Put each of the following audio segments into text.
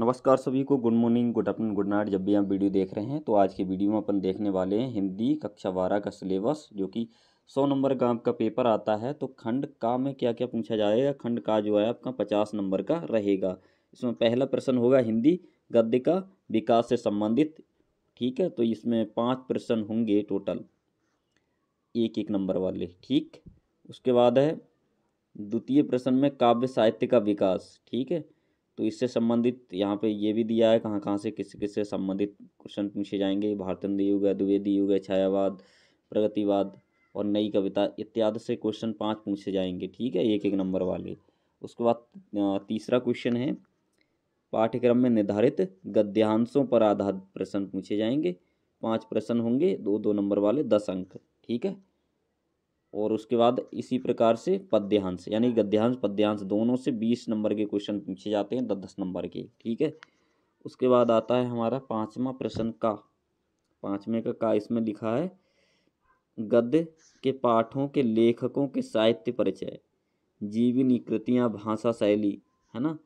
नमस्कार सभी को good morning good afternoon good night जब भी आप वीडियो देख रहे हैं तो आज के वीडियो में अपन देखने वाले हैं हिंदी कक्षा बारह का सिलेबस जो कि सौ नंबर का आपका पेपर आता है तो खंड का में क्या क्या पूछा जाएगा खंड का जो है आपका पचास नंबर का रहेगा इसमें पहला प्रश्न होगा हिंदी गद्य का विकास से संबंधित ठीक है तो इसमें पाँच प्रश्न होंगे टोटल एक एक नंबर वाले ठीक उसके बाद है द्वितीय प्रश्न में काव्य साहित्य का विकास ठीक है तो इससे संबंधित यहाँ पे ये भी दिया है कहाँ कहाँ से किस किस से संबंधित क्वेश्चन पूछे जाएंगे भारतेंद्र युग द्विवेदी युग है छायावाद प्रगतिवाद और नई कविता इत्यादि से क्वेश्चन पाँच पूछे जाएंगे ठीक है एक एक नंबर वाले उसके बाद तीसरा क्वेश्चन है पाठ्यक्रम में निर्धारित गद्यांशों पर आधारित प्रश्न पूछे जाएंगे पाँच प्रश्न होंगे दो दो नंबर वाले दस अंक ठीक है और उसके बाद इसी प्रकार से पद्यांश यानी गद्यांश पद्यांश दोनों से बीस नंबर के क्वेश्चन पूछे जाते हैं दस दस नंबर के ठीक है उसके बाद आता है हमारा पाँचवा प्रश्न का पाँचवें का का इसमें लिखा है गद्य के पाठों के लेखकों के साहित्य परिचय जीवनी कृतियाँ भाषा शैली है ना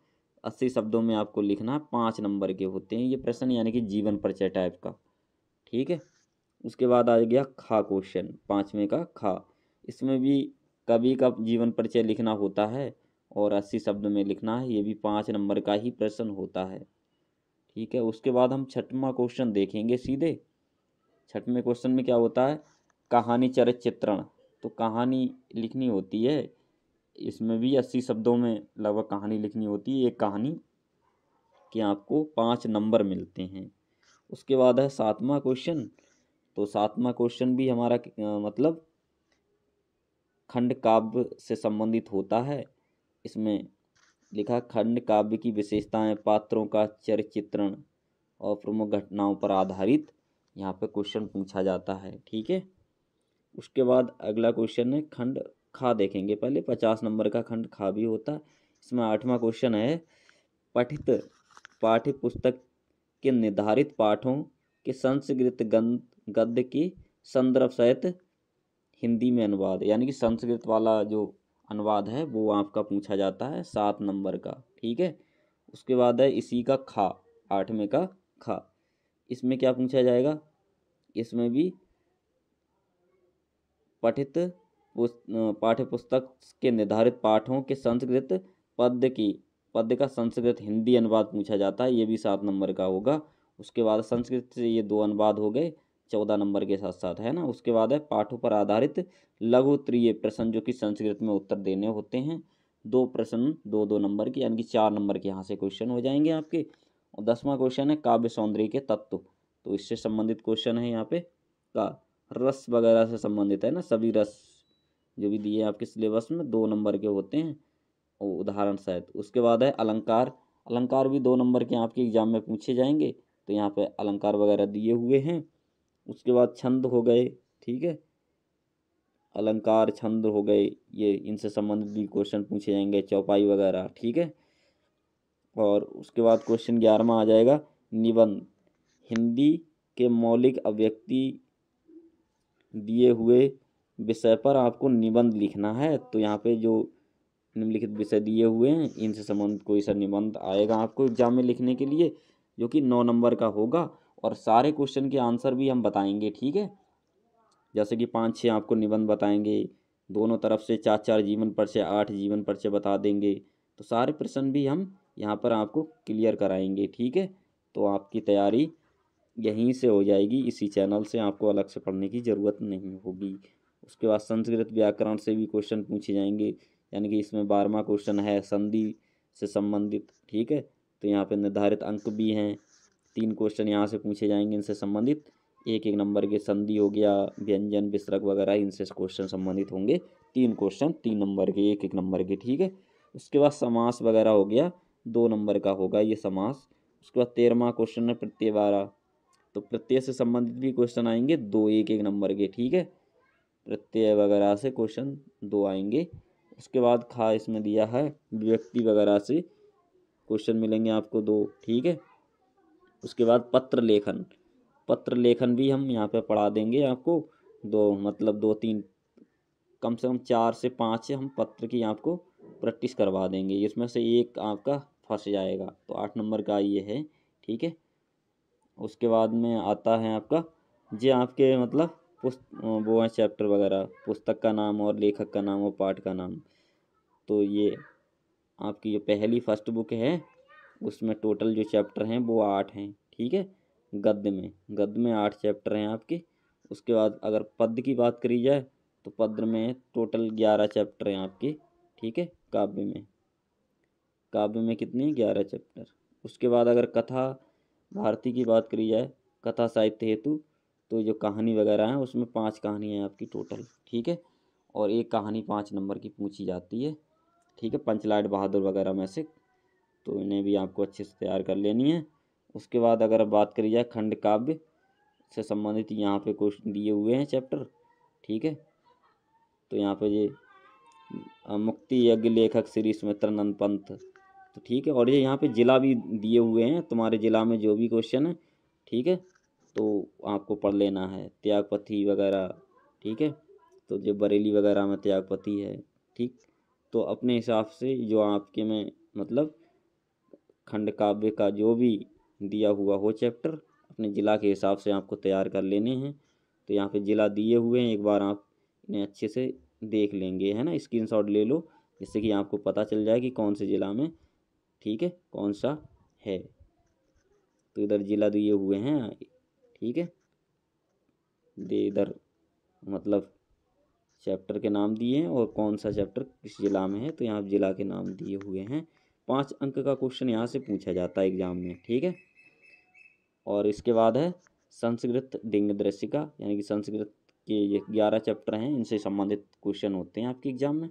अस्सी शब्दों में आपको लिखना है पाँच नंबर के होते हैं ये प्रश्न यानी कि जीवन परिचय टाइप का ठीक है उसके बाद आ गया खा क्वेश्चन पाँचवें का खा इसमें भी कवि का जीवन परिचय लिखना होता है और अस्सी शब्द में लिखना है ये भी पाँच नंबर का ही प्रश्न होता है ठीक है उसके बाद हम छठवा क्वेश्चन देखेंगे सीधे छठवें क्वेश्चन में क्या होता है कहानी चरित चित्रण तो कहानी लिखनी होती है इसमें भी अस्सी शब्दों में लगभग कहानी लिखनी होती है एक कहानी के आपको पाँच नंबर मिलते हैं उसके बाद है सातवां क्वेश्चन तो सातवां क्वेश्चन भी हमारा मतलब खंड काव्य से संबंधित होता है इसमें लिखा खंड काव्य की विशेषताएं पात्रों का चरित्रण और प्रमुख घटनाओं पर आधारित यहाँ पे क्वेश्चन पूछा जाता है ठीक है उसके बाद अगला क्वेश्चन है खंड खा देखेंगे पहले पचास नंबर का खंड खा भी होता इसमें आठवां क्वेश्चन है पठित पाठ्य पुस्तक के निर्धारित पाठों के संस्कृत गद्य के संदर्भ सहित हिंदी में अनुवाद यानी कि संस्कृत वाला जो अनुवाद है वो आपका पूछा जाता है सात नंबर का ठीक है उसके बाद है इसी का खा आठवें का खा इसमें क्या पूछा जाएगा इसमें भी पठित पाठ्य पुस्तक के निर्धारित पाठों के संस्कृत पद्य की पद्य का संस्कृत हिंदी अनुवाद पूछा जाता है ये भी सात नंबर का होगा उसके बाद संस्कृत से ये दो अनुवाद हो गए चौदह नंबर के साथ साथ है ना उसके बाद है पाठों पर आधारित लघु त्रिय प्रश्न जो कि संस्कृत में उत्तर देने होते हैं दो प्रश्न दो दो नंबर के यानी कि चार नंबर के यहाँ से क्वेश्चन हो जाएंगे आपके और दसवां क्वेश्चन है काव्य सौंदर्य के तत्व तो इससे संबंधित क्वेश्चन है यहाँ पे का रस वगैरह से संबंधित है ना सभी रस जो भी दिए आपके सिलेबस में दो नंबर के होते हैं और उदाहरण शायद उसके बाद है अलंकार अलंकार भी दो नंबर के आपके एग्जाम में पूछे जाएंगे तो यहाँ पे अलंकार वगैरह दिए हुए हैं उसके बाद छंद हो गए ठीक है अलंकार छंद हो गए ये इनसे संबंधित भी क्वेश्चन पूछे जाएंगे चौपाई वगैरह ठीक है और उसके बाद क्वेश्चन ग्यारहवा आ जाएगा निबंध हिंदी के मौलिक अभिव्यक्ति दिए हुए विषय पर आपको निबंध लिखना है तो यहाँ पे जो निम्नलिखित विषय दिए हुए हैं इनसे संबंधित कोई सा निबंध आएगा आपको एग्जाम में लिखने के लिए जो कि नौ नंबर का होगा और सारे क्वेश्चन के आंसर भी हम बताएंगे ठीक है जैसे कि पाँच छः आपको निबंध बताएंगे दोनों तरफ से चार चार जीवन पर्चे आठ जीवन परिचय बता देंगे तो सारे प्रश्न भी हम यहाँ पर आपको क्लियर कराएंगे ठीक है तो आपकी तैयारी यहीं से हो जाएगी इसी चैनल से आपको अलग से पढ़ने की ज़रूरत नहीं होगी उसके बाद संस्कृत व्याकरण से भी क्वेश्चन पूछे जाएंगे यानी कि इसमें बारहवा क्वेश्चन है संधि से संबंधित ठीक है तो यहाँ पे निर्धारित अंक भी हैं तीन क्वेश्चन यहाँ से पूछे जाएंगे इनसे संबंधित एक एक नंबर के संधि हो गया व्यंजन विसरक वगैरह इनसे क्वेश्चन संबंधित होंगे तीन क्वेश्चन तीन नंबर के एक एक नंबर के ठीक है उसके बाद समास वगैरह हो गया दो नंबर का होगा ये समास उसके बाद तेरहवा क्वेश्चन है प्रत्यय बारह तो प्रत्यय से संबंधित भी क्वेश्चन आएंगे दो एक एक नंबर के ठीक है प्रत्यय वगैरह से क्वेश्चन दो आएंगे उसके बाद खा इसमें दिया है व्यक्ति वगैरह से क्वेश्चन मिलेंगे आपको दो ठीक है उसके बाद पत्र लेखन पत्र लेखन भी हम यहाँ पे पढ़ा देंगे आपको दो मतलब दो तीन कम से कम चार से पाँच हम पत्र की आपको प्रैक्टिस करवा देंगे इसमें से एक आपका फंस जाएगा तो आठ नंबर का ये है ठीक है उसके बाद में आता है आपका जे आपके मतलब पुस्त वो है चैप्टर वगैरह पुस्तक का नाम और लेखक का नाम और पाठ का नाम तो ये आपकी ये पहली फर्स्ट बुक है उसमें टोटल जो चैप्टर हैं वो आठ हैं ठीक है गद्य में गद्य में आठ चैप्टर हैं आपके उसके बाद अगर पद्य की बात करी जाए तो पद में टोटल ग्यारह चैप्टर हैं आपके ठीक है काव्य में काव्य में कितने ग्यारह चैप्टर उसके बाद अगर कथा भारती की बात करी जाए कथा साहित्य हेतु तो जो कहानी वगैरह हैं उसमें पांच कहानी हैं आपकी टोटल ठीक है और एक कहानी पाँच नंबर की पूछी जाती है ठीक है पंचलाइट बहादुर वगैरह में से तो इन्हें भी आपको अच्छे से तैयार कर लेनी है उसके बाद अगर बात करी जाए खंड काव्य से संबंधित यहाँ पे क्वेश्चन दिए हुए हैं चैप्टर ठीक है तो यहाँ पे ये मुक्ति यज्ञ लेखक श्री सुमित्रानंद पंथ तो ठीक है और ये यहाँ पे ज़िला भी दिए हुए हैं तुम्हारे ज़िला में जो भी क्वेश्चन है ठीक है तो आपको पढ़ लेना है त्यागपति वगैरह ठीक है तो जो बरेली वगैरह में त्यागपति है ठीक तो अपने हिसाब से जो आपके में मतलब खंड काव्य का जो भी दिया हुआ हो चैप्टर अपने ज़िला के हिसाब से आपको तैयार कर लेने हैं तो यहाँ पे ज़िला दिए हुए हैं एक बार आप इन्हें अच्छे से देख लेंगे है ना शॉट ले लो जिससे कि आपको पता चल जाए कि कौन से ज़िला में ठीक है कौन सा है तो इधर ज़िला दिए हुए हैं ठीक है दे इधर मतलब चैप्टर के नाम दिए हैं और कौन सा चैप्टर किस ज़िला में है तो यहाँ ज़िला के नाम दिए हुए हैं पाँच अंक का क्वेश्चन यहाँ से पूछा जाता है एग्जाम में ठीक है और इसके बाद है संस्कृत डिंग दृश्यिका यानी कि संस्कृत के ये ग्यारह चैप्टर हैं इनसे संबंधित क्वेश्चन होते हैं आपके एग्जाम में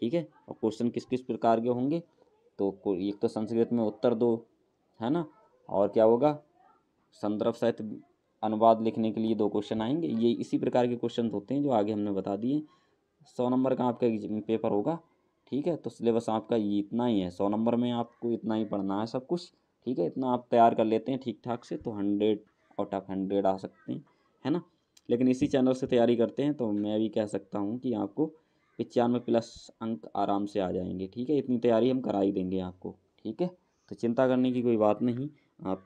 ठीक है और क्वेश्चन किस किस प्रकार के होंगे तो एक तो संस्कृत में उत्तर दो है ना और क्या होगा संदर्भ सहित अनुवाद लिखने के लिए दो क्वेश्चन आएंगे ये इसी प्रकार के क्वेश्चन होते हैं जो आगे हमने बता दिए सौ नंबर का आपका पेपर होगा ठीक है तो सिलेबस आपका ये इतना ही है सौ नंबर में आपको इतना ही पढ़ना है सब कुछ ठीक है इतना आप तैयार कर लेते हैं ठीक ठाक से तो हंड्रेड आउट ऑफ हंड्रेड आ सकते हैं है ना लेकिन इसी चैनल से तैयारी करते हैं तो मैं भी कह सकता हूँ कि आपको पचानवे प्लस अंक आराम से आ जाएंगे ठीक है इतनी तैयारी हम करा ही देंगे आपको ठीक है तो चिंता करने की कोई बात नहीं आप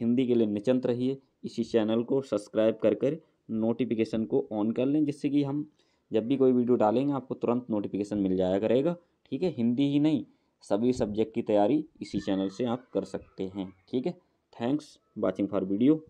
हिंदी के लिए निचंत रहिए इसी चैनल को सब्सक्राइब कर कर नोटिफिकेशन को ऑन कर लें जिससे कि हम जब भी कोई वीडियो डालेंगे आपको तुरंत नोटिफिकेशन मिल जाया करेगा ठीक है हिंदी ही नहीं सभी सब्जेक्ट की तैयारी इसी चैनल से आप कर सकते हैं ठीक है थैंक्स वॉचिंग फॉर वीडियो